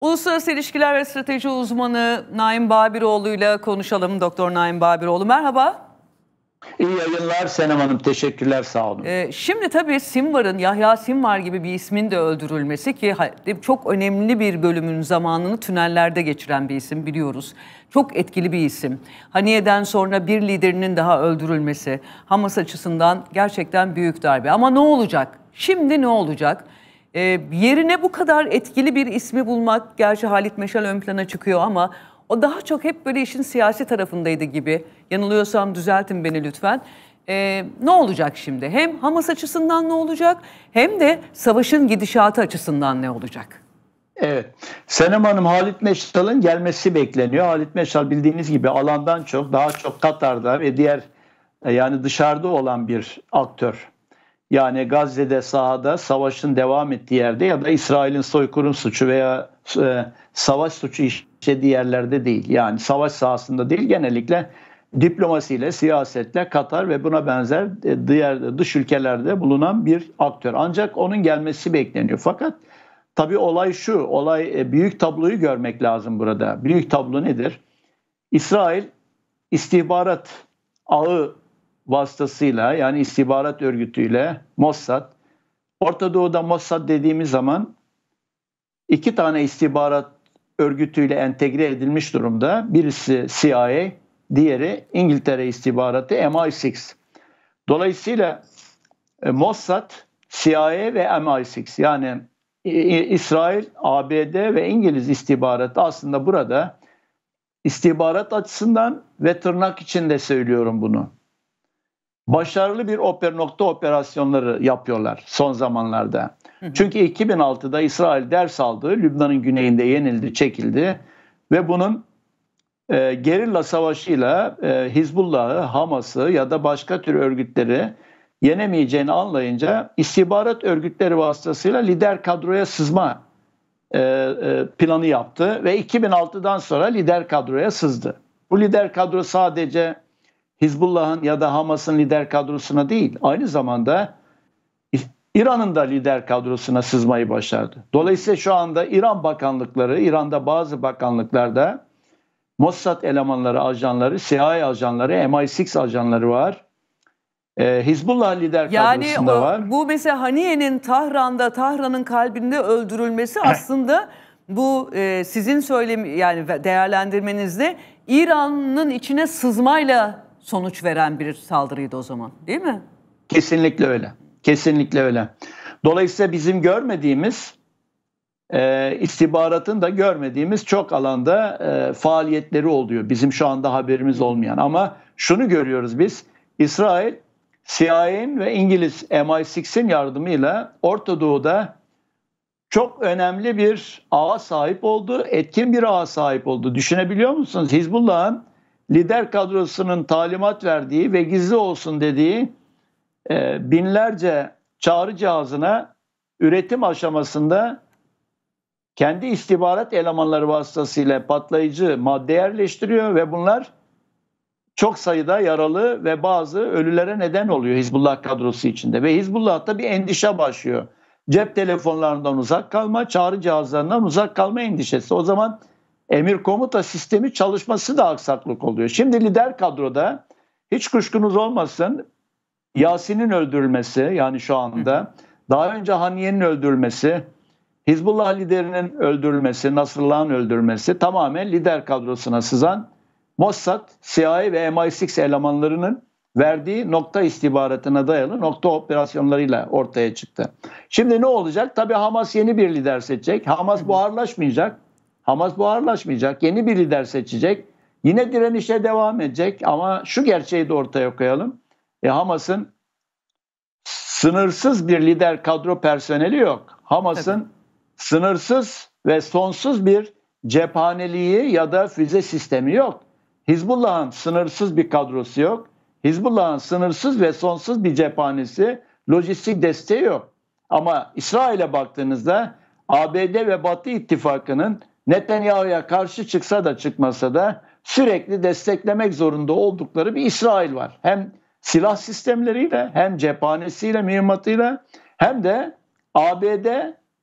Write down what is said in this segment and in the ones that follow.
Uluslararası İlişkiler ve Strateji Uzmanı Naim Babiroğlu ile konuşalım. Doktor Naim Babiroğlu merhaba. İyi yayınlar Senem Hanım. Teşekkürler sağ olun. Ee, şimdi tabii Simvar'ın Yahya Simvar gibi bir ismin de öldürülmesi ki çok önemli bir bölümün zamanını tünellerde geçiren bir isim biliyoruz. Çok etkili bir isim. Haniye'den sonra bir liderinin daha öldürülmesi Hamas açısından gerçekten büyük darbe. Ama ne olacak? Şimdi ne olacak? E, yerine bu kadar etkili bir ismi bulmak, gerçi Halit Meşal ön plana çıkıyor ama o daha çok hep böyle işin siyasi tarafındaydı gibi. Yanılıyorsam düzeltin beni lütfen. Ee, ne olacak şimdi? Hem Hamas açısından ne olacak hem de savaşın gidişatı açısından ne olacak? Evet. Senem Hanım Halit Meşal'ın gelmesi bekleniyor. Halit Meşal bildiğiniz gibi alandan çok daha çok Katar'da ve diğer e, yani dışarıda olan bir aktör yani Gazze'de sahada savaşın devam ettiği yerde ya da İsrail'in soykırım suçu veya e, savaş suçu işlediği yerlerde değil. Yani savaş sahasında değil genellikle diplomasiyle, siyasetle Katar ve buna benzer e, diğer dış ülkelerde bulunan bir aktör. Ancak onun gelmesi bekleniyor. Fakat tabii olay şu, olay e, büyük tabloyu görmek lazım burada. Büyük tablo nedir? İsrail istihbarat ağı vasıtasıyla yani istihbarat örgütüyle Mossad. Orta Doğu'da Mossad dediğimiz zaman iki tane istihbarat örgütüyle entegre edilmiş durumda. Birisi CIA, diğeri İngiltere istihbaratı MI6. Dolayısıyla e, Mossad, CIA ve MI6 yani İsrail, ABD ve İngiliz istihbaratı aslında burada istihbarat açısından ve tırnak içinde söylüyorum bunu başarılı bir oper nokta operasyonları yapıyorlar son zamanlarda. Çünkü 2006'da İsrail ders aldı, Lübnan'ın güneyinde yenildi, çekildi ve bunun e, gerilla savaşıyla e, Hizbullah'ı, Hamas'ı ya da başka tür örgütleri yenemeyeceğini anlayınca istihbarat örgütleri vasıtasıyla lider kadroya sızma e, e, planı yaptı ve 2006'dan sonra lider kadroya sızdı. Bu lider kadro sadece Hizbullah'ın ya da Hamas'ın lider kadrosuna değil, aynı zamanda İran'ın da lider kadrosuna sızmayı başardı. Dolayısıyla şu anda İran bakanlıkları, İran'da bazı bakanlıklarda Mossad elemanları, ajanları, CIA ajanları, MI6 ajanları var. E, Hizbullah lider yani kadrosunda o, var. Bu mesela Haniye'nin Tahran'da, Tahran'ın kalbinde öldürülmesi aslında bu e, sizin söylem yani değerlendirmenizde İran'ın içine sızmayla sonuç veren bir saldırıydı o zaman değil mi? Kesinlikle öyle. Kesinlikle öyle. Dolayısıyla bizim görmediğimiz e, istihbaratın da görmediğimiz çok alanda e, faaliyetleri oluyor. Bizim şu anda haberimiz olmayan ama şunu görüyoruz biz. İsrail CIA'nin ve İngiliz MI6'in yardımıyla Orta Doğu'da çok önemli bir ağa sahip oldu, etkin bir ağa sahip oldu. Düşünebiliyor musunuz? Hizbullah'ın lider kadrosunun talimat verdiği ve gizli olsun dediği e, binlerce çağrı cihazına üretim aşamasında kendi istihbarat elemanları vasıtasıyla patlayıcı madde yerleştiriyor ve bunlar çok sayıda yaralı ve bazı ölülere neden oluyor Hizbullah kadrosu içinde. Ve Hizbullah'ta bir endişe başlıyor. Cep telefonlarından uzak kalma, çağrı cihazlarından uzak kalma endişesi. O zaman emir komuta sistemi çalışması da aksaklık oluyor. Şimdi lider kadroda hiç kuşkunuz olmasın Yasin'in öldürülmesi yani şu anda daha önce Haniye'nin öldürülmesi Hizbullah liderinin öldürülmesi, Nasrullah'ın öldürülmesi tamamen lider kadrosuna sızan Mossad, CIA ve MI6 elemanlarının verdiği nokta istihbaratına dayalı nokta operasyonlarıyla ortaya çıktı. Şimdi ne olacak? Tabii Hamas yeni bir lider seçecek. Hamas buharlaşmayacak. Hamas buharlaşmayacak. Yeni bir lider seçecek. Yine direnişe devam edecek ama şu gerçeği de ortaya koyalım. E, Hamas'ın sınırsız bir lider kadro personeli yok. Hamas'ın evet. sınırsız ve sonsuz bir cephaneliği ya da füze sistemi yok. Hizbullah'ın sınırsız bir kadrosu yok. Hizbullah'ın sınırsız ve sonsuz bir cephanesi, lojistik desteği yok. Ama İsrail'e baktığınızda ABD ve Batı ittifakının Netanyahu'ya karşı çıksa da çıkmasa da sürekli desteklemek zorunda oldukları bir İsrail var. Hem silah sistemleriyle hem cephanesiyle, mühimmatıyla hem de ABD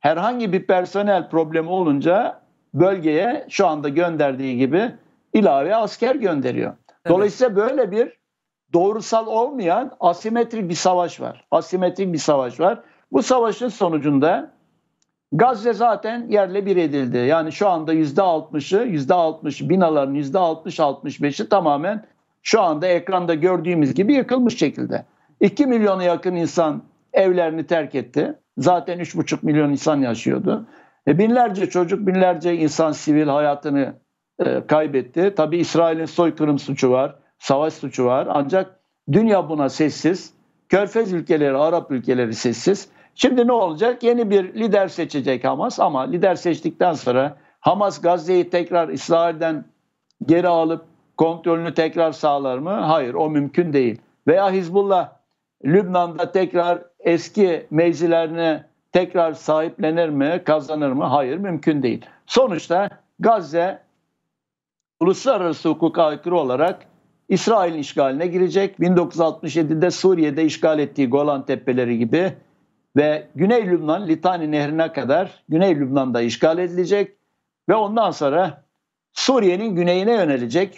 herhangi bir personel problemi olunca bölgeye şu anda gönderdiği gibi ilave asker gönderiyor. Evet. Dolayısıyla böyle bir doğrusal olmayan asimetrik bir savaş var. Asimetrik bir savaş var. Bu savaşın sonucunda Gazze zaten yerle bir edildi. Yani şu anda yüzde altmışı, yüzde altmış binaların yüzde altmış altmış beşi tamamen şu anda ekranda gördüğümüz gibi yıkılmış şekilde. 2 milyona yakın insan evlerini terk etti. Zaten üç buçuk milyon insan yaşıyordu. E binlerce çocuk, binlerce insan sivil hayatını e, kaybetti. Tabi İsrail'in soykırım suçu var, savaş suçu var. Ancak dünya buna sessiz. Körfez ülkeleri, Arap ülkeleri sessiz. Şimdi ne olacak? Yeni bir lider seçecek Hamas ama lider seçtikten sonra Hamas Gazze'yi tekrar İsrail'den geri alıp kontrolünü tekrar sağlar mı? Hayır, o mümkün değil. Veya Hizbullah Lübnan'da tekrar eski mevzilerine tekrar sahiplenir mi, kazanır mı? Hayır, mümkün değil. Sonuçta Gazze uluslararası hukuka aykırı olarak İsrail'in işgaline girecek. 1967'de Suriye'de işgal ettiği Golan Tepeleri gibi ve Güney Lübnan Litani Nehri'ne kadar Güney Lübnan'da işgal edilecek ve ondan sonra Suriye'nin güneyine yönelecek.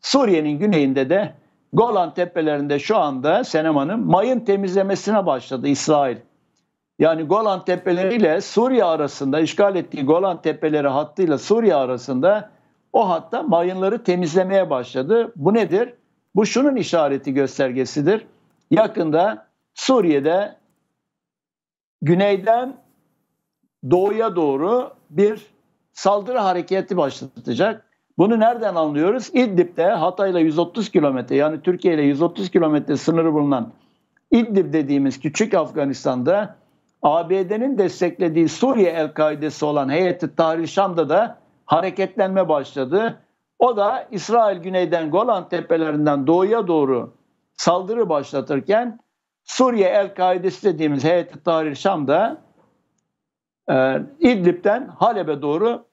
Suriye'nin güneyinde de Golan tepelerinde şu anda Senema'nın mayın temizlemesine başladı İsrail. Yani Golan Tepeleri ile Suriye arasında işgal ettiği Golan Tepeleri hattıyla Suriye arasında o hatta mayınları temizlemeye başladı. Bu nedir? Bu şunun işareti göstergesidir. Yakında Suriye'de güneyden doğuya doğru bir saldırı hareketi başlatacak. Bunu nereden anlıyoruz? İdlib'de Hatay'la 130 kilometre yani Türkiye ile 130 kilometre sınırı bulunan İdlib dediğimiz küçük Afganistan'da ABD'nin desteklediği Suriye El-Kaidesi olan heyeti Tahrir Şam'da da hareketlenme başladı. O da İsrail güneyden Golan tepelerinden doğuya doğru saldırı başlatırken Suriye El-Kaidesi dediğimiz Heyet-i Tahrir Şam'da e, İdlib'den Halep'e doğru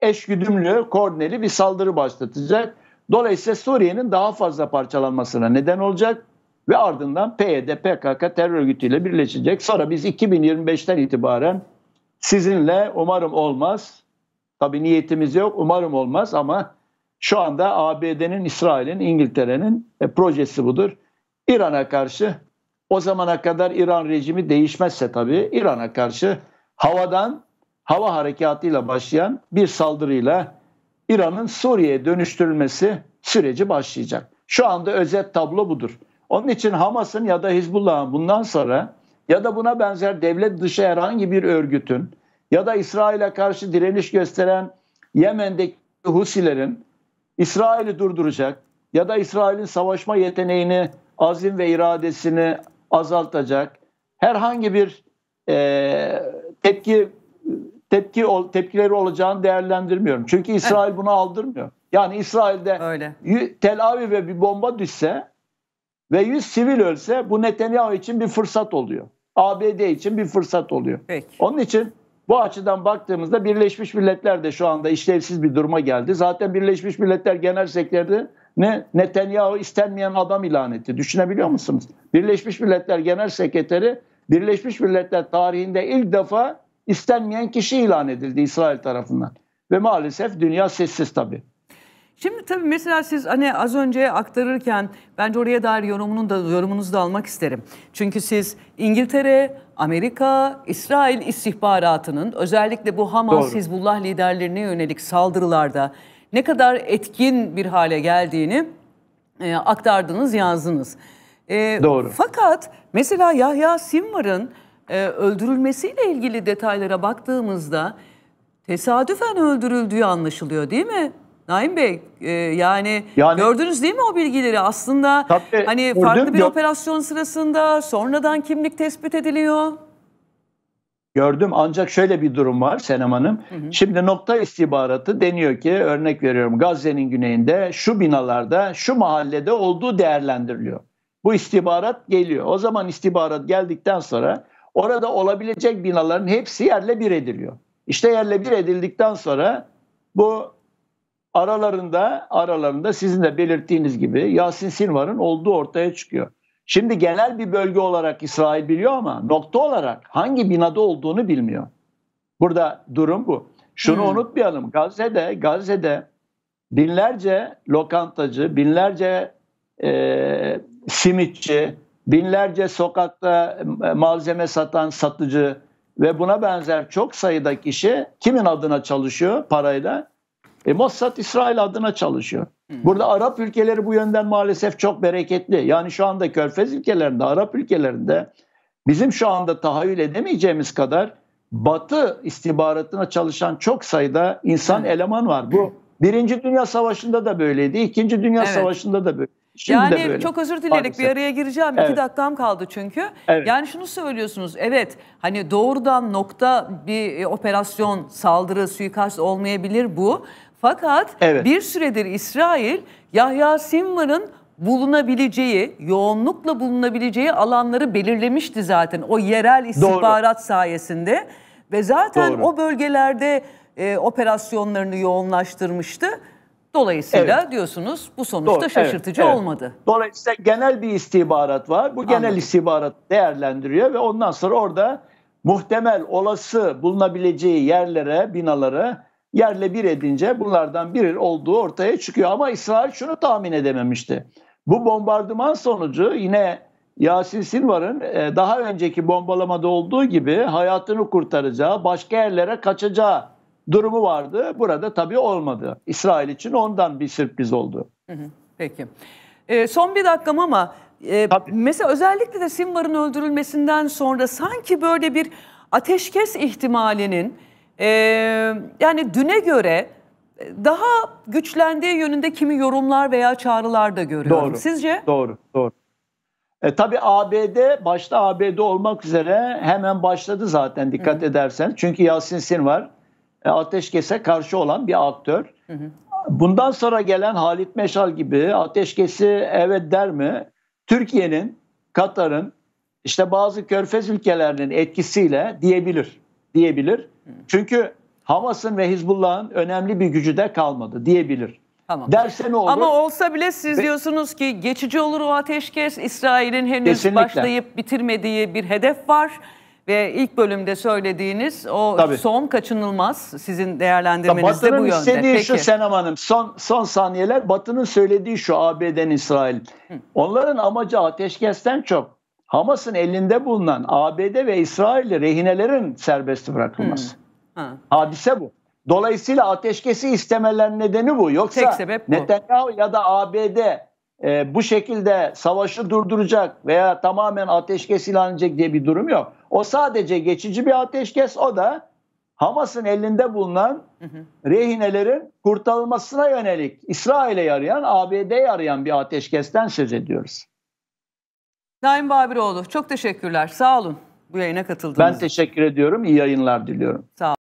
eşgüdümlü, koordineli bir saldırı başlatacak. Dolayısıyla Suriye'nin daha fazla parçalanmasına neden olacak ve ardından PYD, PKK terör örgütüyle birleşecek. Sonra biz 2025'ten itibaren sizinle umarım olmaz. Tabii niyetimiz yok, umarım olmaz ama şu anda ABD'nin, İsrail'in, İngiltere'nin e, projesi budur. İran'a karşı o zamana kadar İran rejimi değişmezse tabii İran'a karşı havadan hava harekatıyla başlayan bir saldırıyla İran'ın Suriye'ye dönüştürülmesi süreci başlayacak. Şu anda özet tablo budur. Onun için Hamas'ın ya da Hizbullah'ın bundan sonra ya da buna benzer devlet dışı herhangi bir örgütün ya da İsrail'e karşı direniş gösteren Yemen'deki Husilerin İsrail'i durduracak ya da İsrail'in savaşma yeteneğini, azim ve iradesini azaltacak herhangi bir e, tepki tepki tepkileri olacağını değerlendirmiyorum. Çünkü İsrail bunu aldırmıyor. Yani İsrail'de Öyle. Tel Aviv'e bir bomba düşse ve 100 sivil ölse bu Netanyahu için bir fırsat oluyor. ABD için bir fırsat oluyor. Peki. Onun için bu açıdan baktığımızda Birleşmiş Milletler de şu anda işlevsiz bir duruma geldi. Zaten Birleşmiş Milletler Genel Sekreteri ne Netanyahu istenmeyen adam ilan etti. Düşünebiliyor musunuz? Birleşmiş Milletler Genel Sekreteri Birleşmiş Milletler tarihinde ilk defa istenmeyen kişi ilan edildi İsrail tarafından. Ve maalesef dünya sessiz tabii. Şimdi tabii mesela siz hani az önce aktarırken bence oraya dair yorumunun da yorumunuzu da almak isterim. Çünkü siz İngiltere, Amerika, İsrail istihbaratının özellikle bu Hamas, Doğru. Hizbullah liderlerine yönelik saldırılarda ne kadar etkin bir hale geldiğini e, aktardınız, yazdınız. E, Doğru. Fakat mesela Yahya Sinvar'ın e, öldürülmesiyle ilgili detaylara baktığımızda tesadüfen öldürüldüğü anlaşılıyor değil mi? Naim Bey e, yani, yani gördünüz değil mi o bilgileri aslında tabii, hani farklı gördüm, bir operasyon sırasında sonradan kimlik tespit ediliyor gördüm. Ancak şöyle bir durum var Senem Hanım. Hı hı. Şimdi nokta istihbaratı deniyor ki örnek veriyorum Gazze'nin güneyinde şu binalarda şu mahallede olduğu değerlendiriliyor. Bu istihbarat geliyor. O zaman istihbarat geldikten sonra orada olabilecek binaların hepsi yerle bir ediliyor. İşte yerle bir edildikten sonra bu aralarında aralarında sizin de belirttiğiniz gibi Yasin Sinvar'ın olduğu ortaya çıkıyor. Şimdi genel bir bölge olarak İsrail biliyor ama nokta olarak hangi binada olduğunu bilmiyor. Burada durum bu. Şunu hmm. unutmayalım. Gazze'de Gazze'de binlerce lokantacı, binlerce e, simitçi, binlerce sokakta e, malzeme satan satıcı ve buna benzer çok sayıda kişi kimin adına çalışıyor parayla? E, Mossad İsrail adına çalışıyor. Hmm. Burada Arap ülkeleri bu yönden maalesef çok bereketli. Yani şu anda Körfez ülkelerinde, Arap ülkelerinde bizim şu anda tahayyül edemeyeceğimiz kadar Batı istihbaratına çalışan çok sayıda insan hmm. eleman var. Bu Birinci Dünya Savaşı'nda da böyleydi. İkinci Dünya evet. Savaşı'nda da böyle. Şimdi yani de böyle. çok özür dilerim bir araya gireceğim. Evet. İki dakikam kaldı çünkü. Evet. Yani şunu söylüyorsunuz. Evet hani doğrudan nokta bir e, operasyon, saldırı, suikast olmayabilir bu. Fakat evet. bir süredir İsrail Yahya Sinvar'ın bulunabileceği, yoğunlukla bulunabileceği alanları belirlemişti zaten o yerel istihbarat Doğru. sayesinde. Ve zaten Doğru. o bölgelerde e, operasyonlarını yoğunlaştırmıştı. Dolayısıyla evet. diyorsunuz bu sonuçta Doğru, şaşırtıcı evet, olmadı. Dolayısıyla genel bir istihbarat var. Bu Anladım. genel istihbarat değerlendiriyor ve ondan sonra orada muhtemel olası bulunabileceği yerlere, binalara yerle bir edince bunlardan biri olduğu ortaya çıkıyor. Ama İsrail şunu tahmin edememişti. Bu bombardıman sonucu yine Yasin Silvar'ın e, daha önceki bombalamada olduğu gibi hayatını kurtaracağı, başka yerlere kaçacağı durumu vardı. Burada tabii olmadı. İsrail için ondan bir sürpriz oldu. Peki. E, son bir dakikam ama e, mesela özellikle de Silvar'ın öldürülmesinden sonra sanki böyle bir ateşkes ihtimalinin ee, yani düne göre e, daha güçlendiği yönünde kimi yorumlar veya çağrılar da görüyorum. Doğru, Sizce? Doğru, doğru. E, tabii ABD, başta ABD olmak üzere hemen başladı zaten dikkat Hı. ederseniz. Çünkü Yasin Sin var. E, ateşkese karşı olan bir aktör. Hı hı. Bundan sonra gelen Halit Meşal gibi ateşkesi evet der mi? Türkiye'nin, Katar'ın, işte bazı körfez ülkelerinin etkisiyle diyebilir. Diyebilir. Çünkü Hamas'ın ve Hizbullah'ın önemli bir gücü de kalmadı diyebilir. Tamam. Derse ne olur? Ama olsa bile siz diyorsunuz ki geçici olur o ateşkes. İsrail'in henüz kesinlikle. başlayıp bitirmediği bir hedef var. Ve ilk bölümde söylediğiniz o Tabii. son kaçınılmaz sizin değerlendirmenizde. de bu yönde. Batı'nın istediği Peki. şu Senem Hanım son, son saniyeler Batı'nın söylediği şu ABD'nin İsrail. Hı. Onların amacı ateşkesten çok Hamas'ın elinde bulunan ABD ve İsrail'li rehinelerin serbest bırakılması. Hmm. Ha. Hadise bu. Dolayısıyla ateşkesi istemeler nedeni bu. Yoksa Tek sebep bu. Netanyahu ya da ABD e, bu şekilde savaşı durduracak veya tamamen ateşkes ilan edecek diye bir durum yok. O sadece geçici bir ateşkes. O da Hamas'ın elinde bulunan rehinelerin kurtarılmasına yönelik İsrail'e yarayan, ABD'ye yarayan bir ateşkesten söz ediyoruz. Naim Babiroğlu çok teşekkürler. Sağ olun bu yayına katıldığınız Ben teşekkür ediyorum. İyi yayınlar diliyorum. Sağ olun.